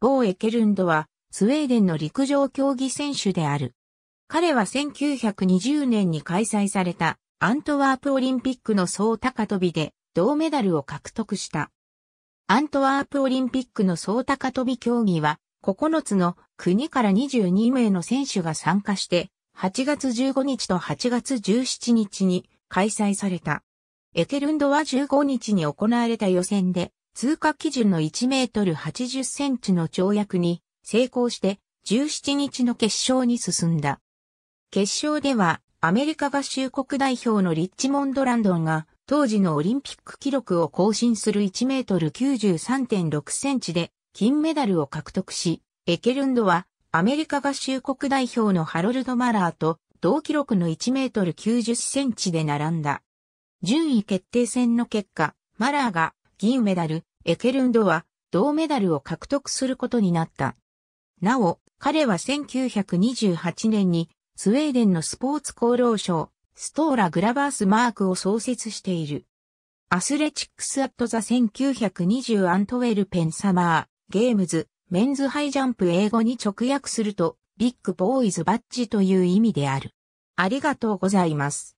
ボー・エケルンドは、スウェーデンの陸上競技選手である。彼は1920年に開催されたアントワープオリンピックの総高跳びで銅メダルを獲得した。アントワープオリンピックの総高跳び競技は9つの国から22名の選手が参加して8月15日と8月17日に開催された。エケルンドは15日に行われた予選で通過基準の1メートル80センチの跳躍に成功して17日の決勝に進んだ。決勝ではアメリカ合衆国代表のリッチモンド・ランドンが当時のオリンピック記録を更新する1メートル93.6センチで金メダルを獲得し、エケルンドはアメリカ合衆国代表のハロルド・マラーと同記録の1メートル90センチで並んだ。順位決定戦の結果、マラーが銀メダル、エケルンドは銅メダルを獲得することになった。なお、彼は1928年にスウェーデンのスポーツ功労賞、ストーラ・グラバースマークを創設している。アスレチックス・アット・ザ・ 1920・ アントウェル・ペン・サマー、ゲームズ、メンズ・ハイジャンプ英語に直訳すると、ビッグ・ボーイズ・バッジという意味である。ありがとうございます。